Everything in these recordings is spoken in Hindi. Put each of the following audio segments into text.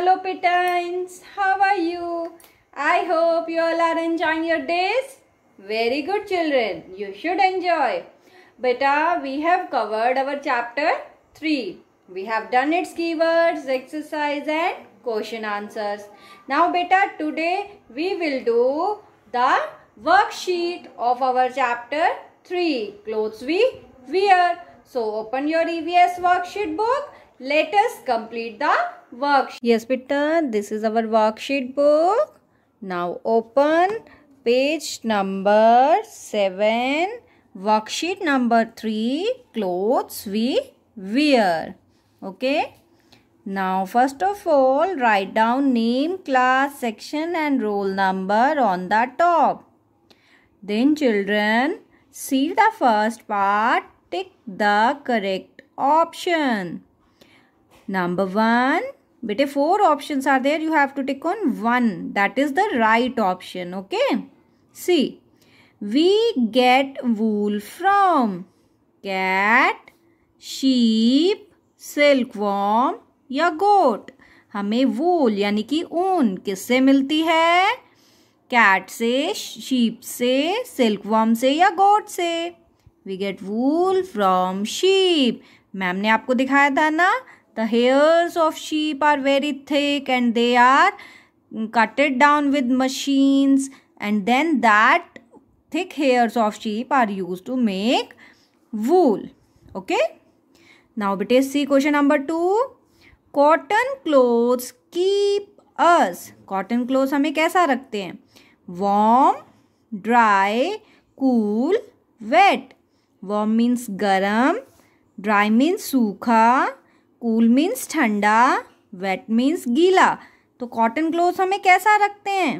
Hello Pitons, how are you? I hope you all are enjoying your days. Very good children, you should enjoy. Beta, we have covered our chapter 3. We have done its keywords, exercise and question answers. Now beta, today we will do the worksheet of our chapter 3, clothes we wear. So open your EVS worksheet book. Let us complete the worksheet. Yes, Peter, this is our worksheet book. Now open page number 7, worksheet number 3, clothes we wear. Okay. Now first of all, write down name, class, section and roll number on the top. Then children, see the first part, tick the correct option. Number 1, बेटे four option are there you have to take on one that is the right option okay see we get wool from cat sheep silk worm या गोट हमें वूल यानी कि ऊन किससे मिलती है कैट से शीप से सिल्क वॉम से या गोट से we get wool from sheep ma'am ने आपको दिखाया था ना The hairs of sheep are very thick and they are cut it down with machines and then that thick hairs of sheep are used to make wool. Okay. Now it is see question number 2. Cotton clothes keep us. Cotton clothes हमें कैसा रखते हैं Warm, dry, cool, wet. Warm means गरम, dry means सूखा कूल मीन्स ठंडा वेट मीन्स गीला तो कॉटन क्लोथ हमें कैसा रखते हैं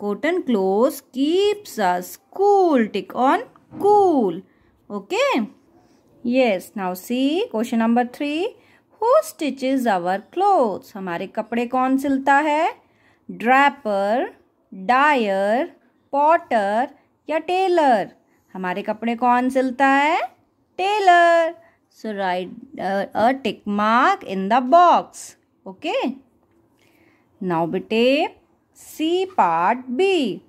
cotton cloth keeps us cool tick on cool okay yes now see question number three who stitches our clothes हमारे कपड़े कौन सिलता है ड्रैपर डायर पॉटर या टेलर हमारे कपड़े कौन सिलता है tailor So write uh, a tick mark in the box. Okay. Now bete C part B.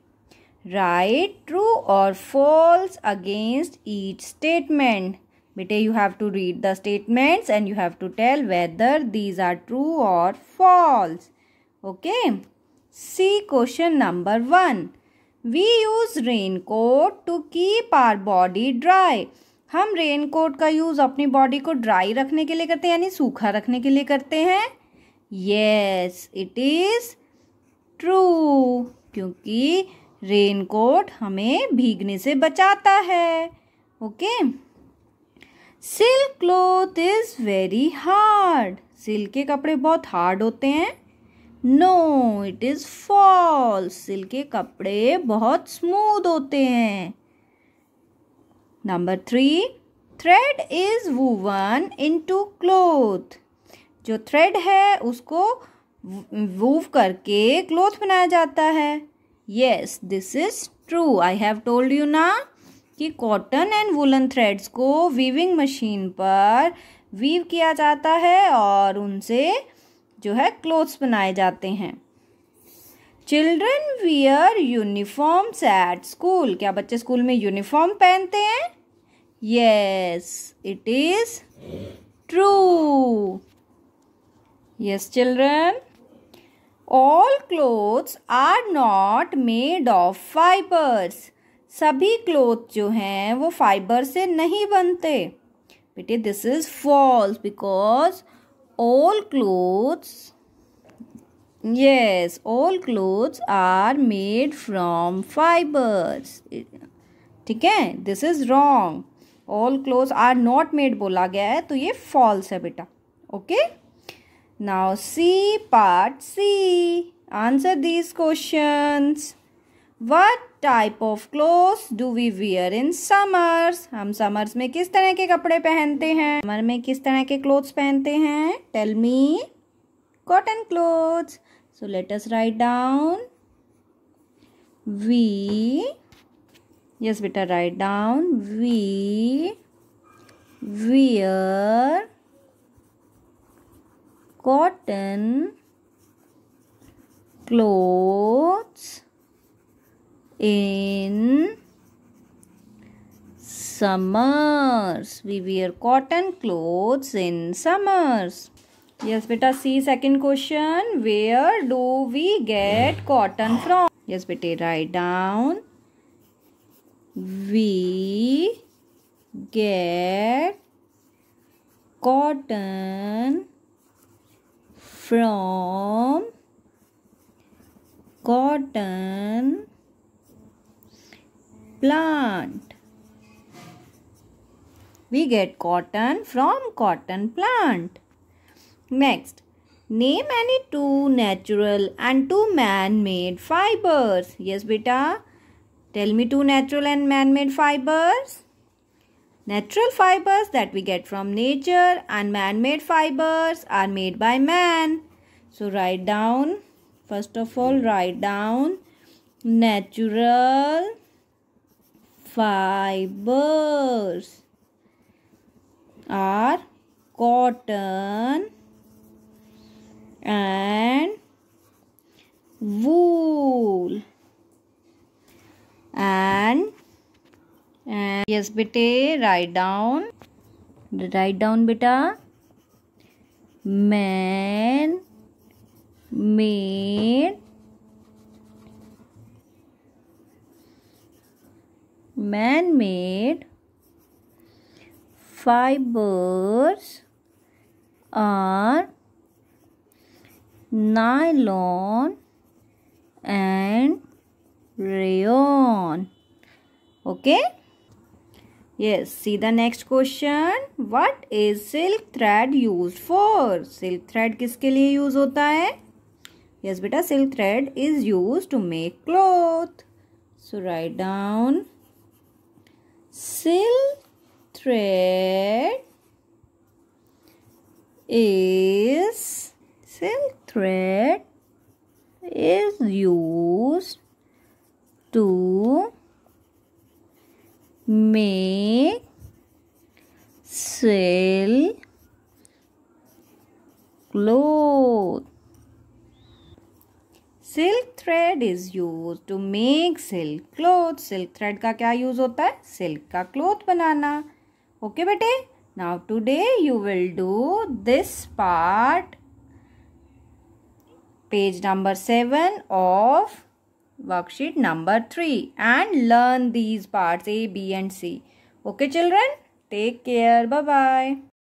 Write true or false against each statement. Bete you have to read the statements and you have to tell whether these are true or false. Okay. See question number 1. We use raincoat to keep our body dry. हम रेन कोट का यूज़ अपनी बॉडी को ड्राई रखने के लिए करते हैं यानी सूखा रखने के लिए करते हैं येस इट इज़ ट्रू क्योंकि रेन कोट हमें भीगने से बचाता है okay silk cloth is very hard silk के कपड़े बहुत हार्ड होते हैं no it is false silk के कपड़े बहुत स्मूथ होते हैं number three thread is woven into cloth जो थ्रेड है उसको वूव करके क्लोथ बनाया जाता है yes this is true I have told you ना कि कॉटन एंड वुलन थ्रेड्स को वीविंग मशीन पर वीव किया जाता है और उनसे जो है क्लोथ्स बनाए जाते हैं children wear uniforms at school क्या बच्चे स्कूल में यूनिफॉर्म पहनते हैं yes it is true yes children all clothes are not made of fibres सभी क्लोथ जो हैं वो फाइबर से नहीं बनते बेटे this is false because all clothes Yes, all clothes are made from fibers. ठीक है this is wrong all cloth are not made बोला गया है तो ये फॉल्स है बेटा okay now see part C answer these question what type of cloth do we wear in summers हम समर्स में किस तरह के कपड़े पहनते हैं समर में किस तरह के क्लोथ्स पहनते हैं tell me cotton clothes. So let us write down we yes better write down we wear cotton clothes in summers we wear cotton clothes in summers Yes, beta. See second question. Where do we get cotton from? Yes, beta. Write down. We get cotton from cotton plant. We get cotton from cotton plant. Next, name any two natural and two man-made fibers. Yes, beta. Tell me two natural and man-made fibers. Natural fibers that we get from nature and man-made fibers are made by man. So write down. First of all, write down natural fibers are cotton and wool and, and yes bete write down write down beta man made man made fibers are nylon and rayon okay yes see the next question what is silk thread used for silk thread किसके लिए use होता है yes बेटा silk thread is used to make cloth so write down silk thread is silk thread is used to make silk cloth silk thread is use to make silk cloth silk thread का क्या यूज होता है सिल्क का क्लोथ बनाना ओके okay, बेटे now today you will do this part page number 7 of worksheet number 3 and learn these parts A, B and C. Okay children? Take care. Bye-bye.